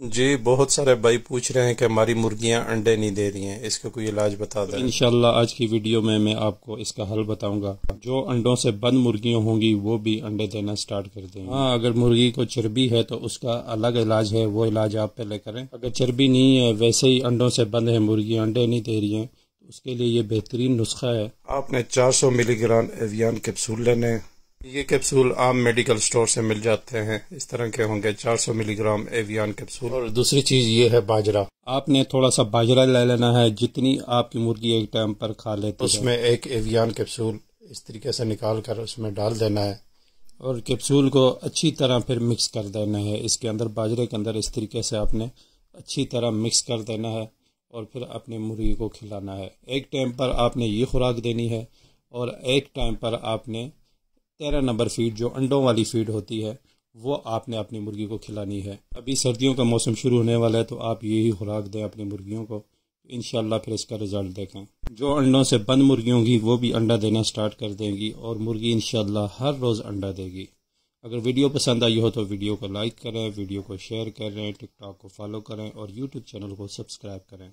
जी बहुत सारे भाई पूछ रहे हैं कि हमारी मुर्गियां अंडे नहीं दे रही हैं इसका कोई इलाज बता दें इनशाला आज की वीडियो में मैं आपको इसका हल बताऊंगा जो अंडों से बंद मुर्गियां होंगी वो भी अंडे देना स्टार्ट कर दें हाँ अगर मुर्गी को चर्बी है तो उसका अलग इलाज है वो इलाज आप पहले करें अगर चर्बी नहीं है वैसे ही अंडों से बंद है मुर्गियाँ अंडे नहीं दे रही है तो उसके लिए ये बेहतरीन नुस्खा है आपने सौ मिलीग्राम एवियन कैप्सूल लेने ये कैप्सूल आम मेडिकल स्टोर से मिल जाते हैं इस तरह के होंगे 400 मिलीग्राम एवियन कैप्सूल और दूसरी चीज़ ये है बाजरा आपने थोड़ा सा बाजरा ले लेना है जितनी आपकी मुर्गी एक टाइम पर खा लेते उसमें एक एवियन कैप्सूल इस तरीके से निकाल कर उसमें डाल देना है और कैप्सूल को अच्छी तरह फिर मिक्स कर देना है इसके अंदर बाजरे के अंदर इस तरीके से आपने अच्छी तरह मिक्स कर देना है और फिर अपनी मुर्गी को खिलाना है एक टाइम पर आपने ये खुराक देनी है और एक टाइम पर आपने तेरह नंबर फीड जो अंडों वाली फीड होती है वो आपने अपनी मुर्गी को खिलानी है अभी सर्दियों का मौसम शुरू होने वाला है तो आप यही खुराक दें अपनी मुर्गियों को इन फिर इसका रिज़ल्ट देखें जो अंडों से बंद मुर्गी होंगी वो भी अंडा देना स्टार्ट कर देंगी और मुर्गी इन हर रोज़ अंडा देगी अगर वीडियो पसंद आई हो तो वीडियो को लाइक करें वीडियो को शेयर करें टिकटॉक को फॉलो करें और यूट्यूब चैनल को सब्सक्राइब करें